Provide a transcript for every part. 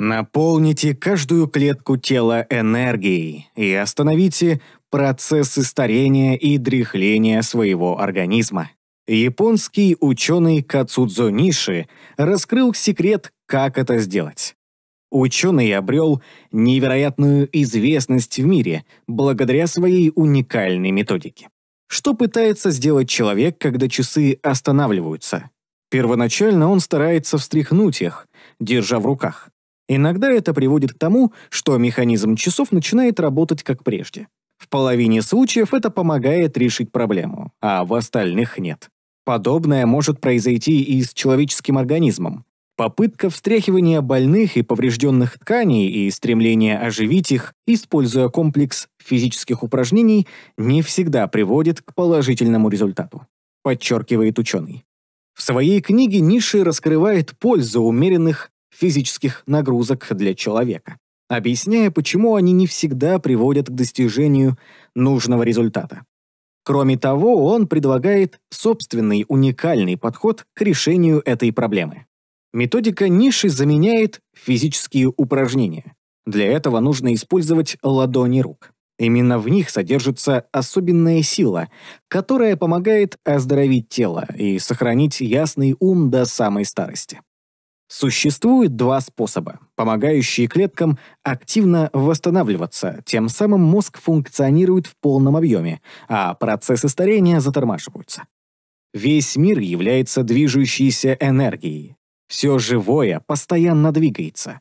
Наполните каждую клетку тела энергией и остановите процессы старения и дряхления своего организма. Японский ученый Кацудзо Ниши раскрыл секрет, как это сделать. Ученый обрел невероятную известность в мире благодаря своей уникальной методике. Что пытается сделать человек, когда часы останавливаются? Первоначально он старается встряхнуть их, держа в руках. Иногда это приводит к тому, что механизм часов начинает работать как прежде. В половине случаев это помогает решить проблему, а в остальных нет. Подобное может произойти и с человеческим организмом. Попытка встряхивания больных и поврежденных тканей и стремление оживить их, используя комплекс физических упражнений, не всегда приводит к положительному результату, подчеркивает ученый. В своей книге Ниши раскрывает пользу умеренных физических нагрузок для человека, объясняя, почему они не всегда приводят к достижению нужного результата. Кроме того, он предлагает собственный уникальный подход к решению этой проблемы. Методика ниши заменяет физические упражнения. Для этого нужно использовать ладони рук. Именно в них содержится особенная сила, которая помогает оздоровить тело и сохранить ясный ум до самой старости. Существует два способа, помогающие клеткам активно восстанавливаться, тем самым мозг функционирует в полном объеме, а процессы старения затормаживаются. Весь мир является движущейся энергией. Все живое постоянно двигается.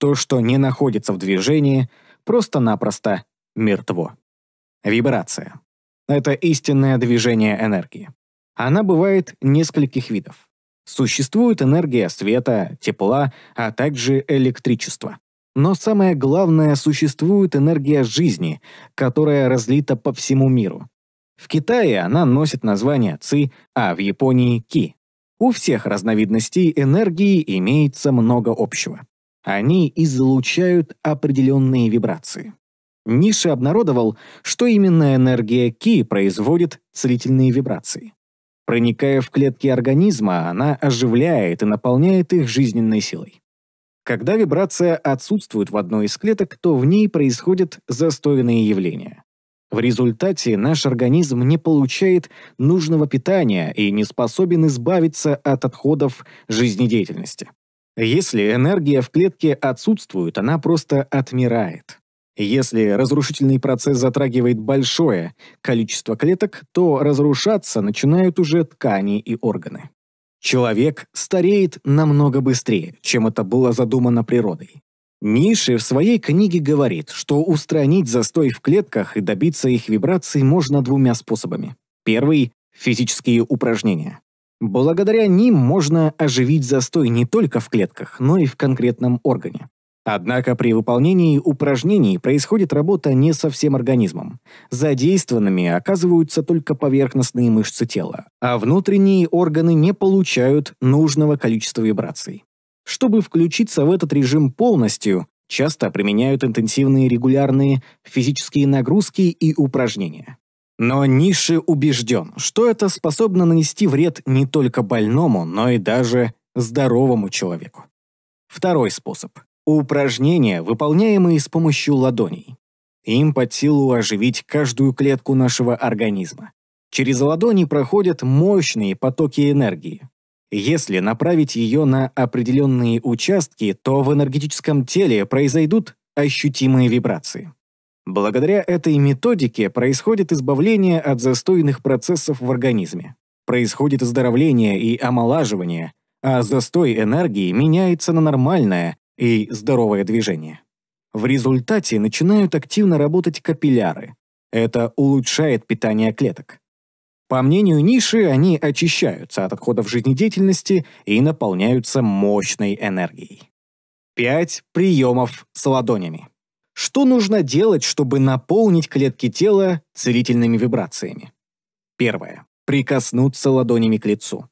То, что не находится в движении, просто-напросто мертво. Вибрация. Это истинное движение энергии. Она бывает нескольких видов. Существует энергия света, тепла, а также электричество. Но самое главное, существует энергия жизни, которая разлита по всему миру. В Китае она носит название ци, а в Японии – ки. У всех разновидностей энергии имеется много общего. Они излучают определенные вибрации. Ниша обнародовал, что именно энергия ки производит целительные вибрации. Проникая в клетки организма, она оживляет и наполняет их жизненной силой. Когда вибрация отсутствует в одной из клеток, то в ней происходят застойные явления. В результате наш организм не получает нужного питания и не способен избавиться от отходов жизнедеятельности. Если энергия в клетке отсутствует, она просто отмирает. Если разрушительный процесс затрагивает большое количество клеток, то разрушаться начинают уже ткани и органы. Человек стареет намного быстрее, чем это было задумано природой. Ниши в своей книге говорит, что устранить застой в клетках и добиться их вибраций можно двумя способами. Первый – физические упражнения. Благодаря ним можно оживить застой не только в клетках, но и в конкретном органе. Однако при выполнении упражнений происходит работа не со всем организмом. Задействованными оказываются только поверхностные мышцы тела, а внутренние органы не получают нужного количества вибраций. Чтобы включиться в этот режим полностью, часто применяют интенсивные регулярные физические нагрузки и упражнения. Но Ниши убежден, что это способно нанести вред не только больному, но и даже здоровому человеку. Второй способ Упражнения, выполняемые с помощью ладоней. Им под силу оживить каждую клетку нашего организма. Через ладони проходят мощные потоки энергии. Если направить ее на определенные участки, то в энергетическом теле произойдут ощутимые вибрации. Благодаря этой методике происходит избавление от застойных процессов в организме. Происходит оздоровление и омолаживание, а застой энергии меняется на нормальное, и здоровое движение. В результате начинают активно работать капилляры. Это улучшает питание клеток. По мнению Ниши, они очищаются от отходов жизнедеятельности и наполняются мощной энергией. 5 приемов с ладонями. Что нужно делать, чтобы наполнить клетки тела целительными вибрациями? Первое. Прикоснуться ладонями к лицу.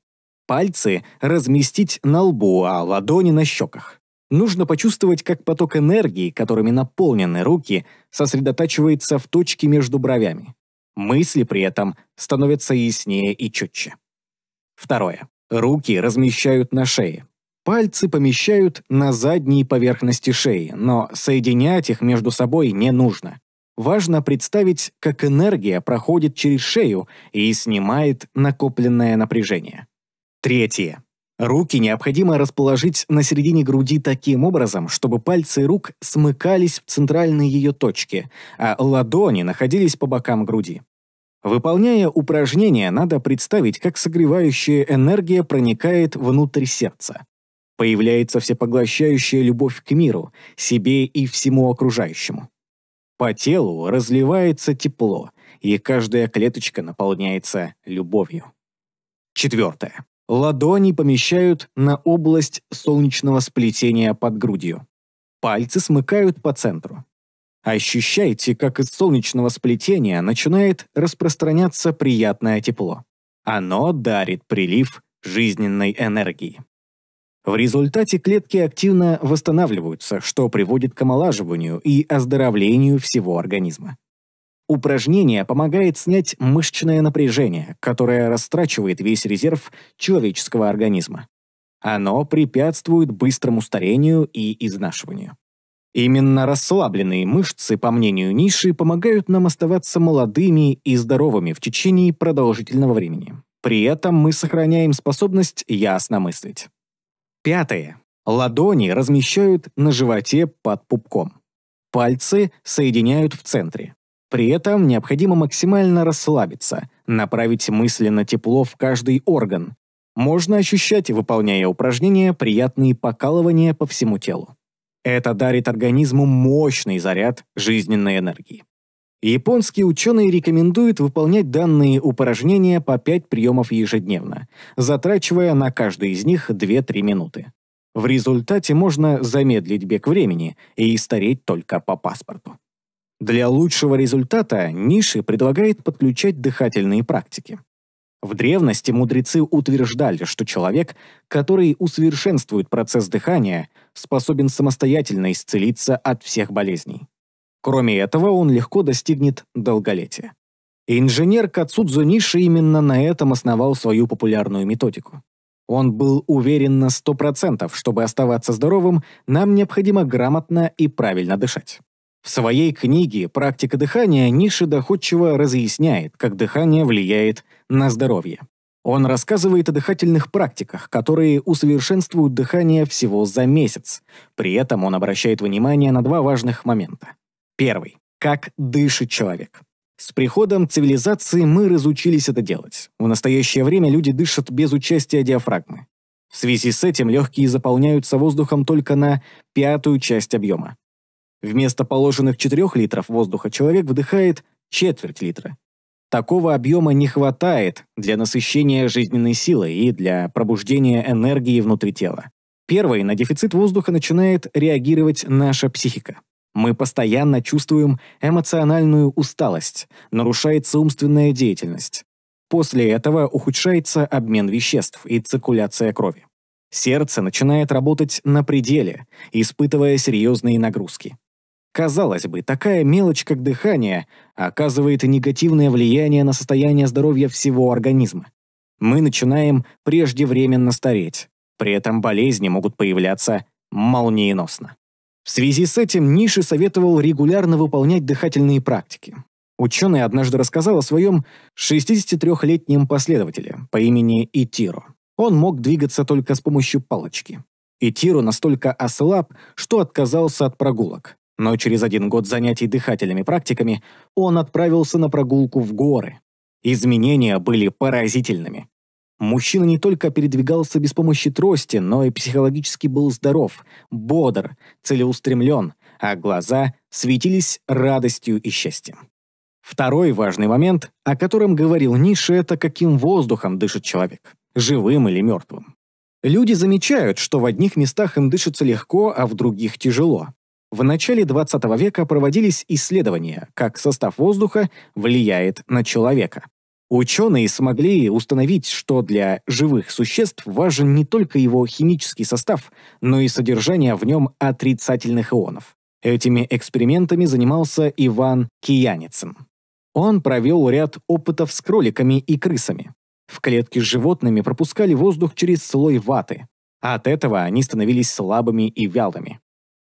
Пальцы разместить на лбу, а ладони на щеках. Нужно почувствовать, как поток энергии, которыми наполнены руки, сосредотачивается в точке между бровями. Мысли при этом становятся яснее и четче. Второе. Руки размещают на шее. Пальцы помещают на задней поверхности шеи, но соединять их между собой не нужно. Важно представить, как энергия проходит через шею и снимает накопленное напряжение. Третье. Руки необходимо расположить на середине груди таким образом, чтобы пальцы рук смыкались в центральной ее точке, а ладони находились по бокам груди. Выполняя упражнение, надо представить, как согревающая энергия проникает внутрь сердца. Появляется всепоглощающая любовь к миру, себе и всему окружающему. По телу разливается тепло, и каждая клеточка наполняется любовью. Четвертое. Ладони помещают на область солнечного сплетения под грудью. Пальцы смыкают по центру. Ощущайте, как из солнечного сплетения начинает распространяться приятное тепло. Оно дарит прилив жизненной энергии. В результате клетки активно восстанавливаются, что приводит к омолаживанию и оздоровлению всего организма. Упражнение помогает снять мышечное напряжение, которое растрачивает весь резерв человеческого организма. Оно препятствует быстрому старению и изнашиванию. Именно расслабленные мышцы, по мнению Ниши, помогают нам оставаться молодыми и здоровыми в течение продолжительного времени. При этом мы сохраняем способность ясно мыслить. Пятое. Ладони размещают на животе под пупком. Пальцы соединяют в центре. При этом необходимо максимально расслабиться, направить мысленно тепло в каждый орган. Можно ощущать, выполняя упражнения, приятные покалывания по всему телу. Это дарит организму мощный заряд жизненной энергии. Японские ученые рекомендуют выполнять данные упражнения по 5 приемов ежедневно, затрачивая на каждый из них 2-3 минуты. В результате можно замедлить бег времени и стареть только по паспорту. Для лучшего результата Ниши предлагает подключать дыхательные практики. В древности мудрецы утверждали, что человек, который усовершенствует процесс дыхания, способен самостоятельно исцелиться от всех болезней. Кроме этого, он легко достигнет долголетия. Инженер Кацудзо Ниши именно на этом основал свою популярную методику. Он был уверен на 100%, чтобы оставаться здоровым, нам необходимо грамотно и правильно дышать. В своей книге «Практика дыхания» Ниши доходчиво разъясняет, как дыхание влияет на здоровье. Он рассказывает о дыхательных практиках, которые усовершенствуют дыхание всего за месяц. При этом он обращает внимание на два важных момента. Первый. Как дышит человек. С приходом цивилизации мы разучились это делать. В настоящее время люди дышат без участия диафрагмы. В связи с этим легкие заполняются воздухом только на пятую часть объема. Вместо положенных 4 литров воздуха человек вдыхает четверть литра. Такого объема не хватает для насыщения жизненной силы и для пробуждения энергии внутри тела. Первой на дефицит воздуха начинает реагировать наша психика. Мы постоянно чувствуем эмоциональную усталость, нарушается умственная деятельность. После этого ухудшается обмен веществ и циркуляция крови. Сердце начинает работать на пределе, испытывая серьезные нагрузки. Казалось бы, такая мелочь, как дыхание, оказывает негативное влияние на состояние здоровья всего организма. Мы начинаем преждевременно стареть. При этом болезни могут появляться молниеносно. В связи с этим Ниши советовал регулярно выполнять дыхательные практики. Ученый однажды рассказал о своем 63-летнем последователе по имени Итиро. Он мог двигаться только с помощью палочки. Итиро настолько ослаб, что отказался от прогулок но через один год занятий дыхательными практиками он отправился на прогулку в горы. Изменения были поразительными. Мужчина не только передвигался без помощи трости, но и психологически был здоров, бодр, целеустремлен, а глаза светились радостью и счастьем. Второй важный момент, о котором говорил Ниша, это каким воздухом дышит человек, живым или мертвым. Люди замечают, что в одних местах им дышится легко, а в других тяжело. В начале 20 века проводились исследования, как состав воздуха влияет на человека. Ученые смогли установить, что для живых существ важен не только его химический состав, но и содержание в нем отрицательных ионов. Этими экспериментами занимался Иван Кияницын. Он провел ряд опытов с кроликами и крысами. В клетке с животными пропускали воздух через слой ваты. От этого они становились слабыми и вялыми.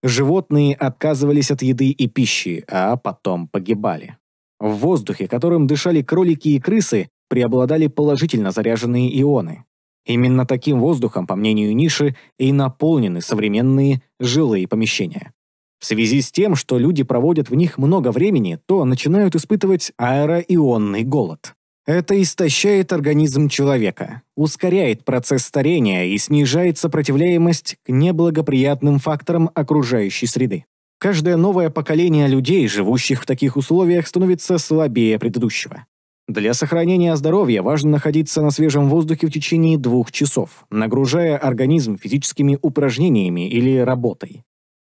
Животные отказывались от еды и пищи, а потом погибали. В воздухе, которым дышали кролики и крысы, преобладали положительно заряженные ионы. Именно таким воздухом, по мнению Ниши, и наполнены современные жилые помещения. В связи с тем, что люди проводят в них много времени, то начинают испытывать аэроионный голод. Это истощает организм человека, ускоряет процесс старения и снижает сопротивляемость к неблагоприятным факторам окружающей среды. Каждое новое поколение людей, живущих в таких условиях, становится слабее предыдущего. Для сохранения здоровья важно находиться на свежем воздухе в течение двух часов, нагружая организм физическими упражнениями или работой.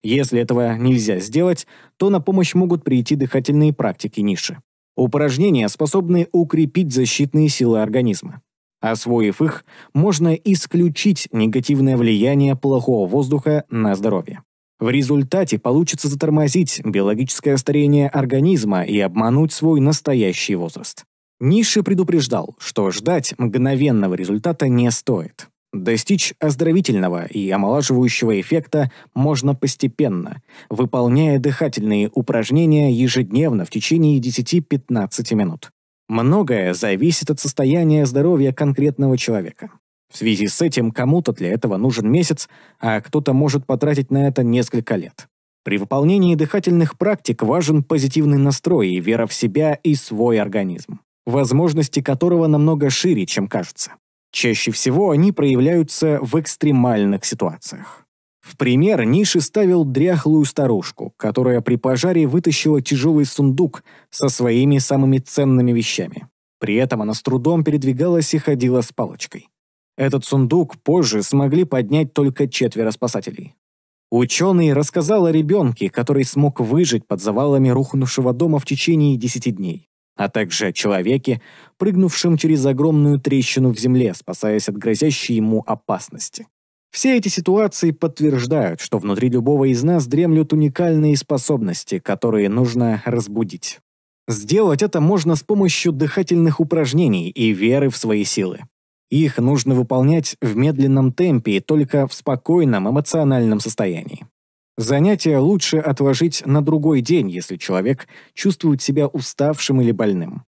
Если этого нельзя сделать, то на помощь могут прийти дыхательные практики ниши. Упражнения способны укрепить защитные силы организма. Освоив их, можно исключить негативное влияние плохого воздуха на здоровье. В результате получится затормозить биологическое старение организма и обмануть свой настоящий возраст. Ниши предупреждал, что ждать мгновенного результата не стоит. Достичь оздоровительного и омолаживающего эффекта можно постепенно, выполняя дыхательные упражнения ежедневно в течение 10-15 минут. Многое зависит от состояния здоровья конкретного человека. В связи с этим кому-то для этого нужен месяц, а кто-то может потратить на это несколько лет. При выполнении дыхательных практик важен позитивный настрой и вера в себя и свой организм, возможности которого намного шире, чем кажется. Чаще всего они проявляются в экстремальных ситуациях. В пример Ниши ставил дряхлую старушку, которая при пожаре вытащила тяжелый сундук со своими самыми ценными вещами. При этом она с трудом передвигалась и ходила с палочкой. Этот сундук позже смогли поднять только четверо спасателей. Ученый рассказал о ребенке, который смог выжить под завалами рухнувшего дома в течение 10 дней а также о человеке, прыгнувшем через огромную трещину в земле, спасаясь от грозящей ему опасности. Все эти ситуации подтверждают, что внутри любого из нас дремлют уникальные способности, которые нужно разбудить. Сделать это можно с помощью дыхательных упражнений и веры в свои силы. Их нужно выполнять в медленном темпе и только в спокойном эмоциональном состоянии. Занятия лучше отложить на другой день, если человек чувствует себя уставшим или больным.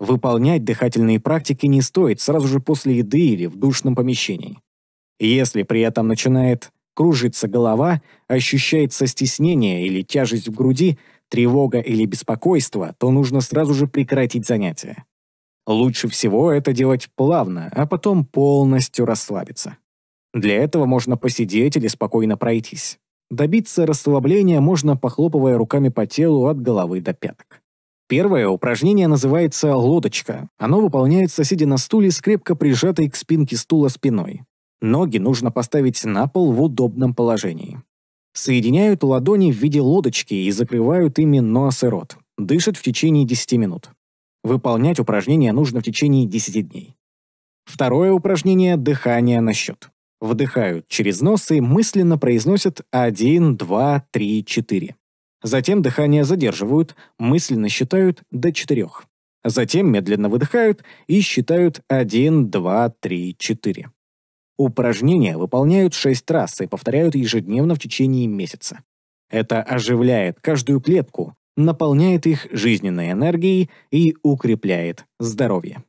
Выполнять дыхательные практики не стоит сразу же после еды или в душном помещении. Если при этом начинает кружиться голова, ощущается стеснение или тяжесть в груди, тревога или беспокойство, то нужно сразу же прекратить занятие. Лучше всего это делать плавно, а потом полностью расслабиться. Для этого можно посидеть или спокойно пройтись. Добиться расслабления можно, похлопывая руками по телу от головы до пяток. Первое упражнение называется «лодочка». Оно выполняется, сидя на стуле с крепко прижатой к спинке стула спиной. Ноги нужно поставить на пол в удобном положении. Соединяют ладони в виде лодочки и закрывают ими нос и рот. Дышат в течение 10 минут. Выполнять упражнение нужно в течение 10 дней. Второе упражнение – дыхание на счет вдыхают через нос и мысленно произносят 1, 2, 3, 4. Затем дыхание задерживают, мысленно считают до 4. Затем медленно выдыхают и считают 1, 2, 3, 4. Упражнения выполняют 6 раз и повторяют ежедневно в течение месяца. Это оживляет каждую клетку, наполняет их жизненной энергией и укрепляет здоровье.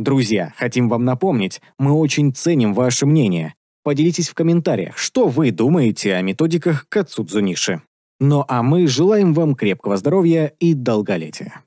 Друзья, хотим вам напомнить, мы очень ценим ваше мнение. Поделитесь в комментариях, что вы думаете о методиках Кацудзуниши. Ну а мы желаем вам крепкого здоровья и долголетия.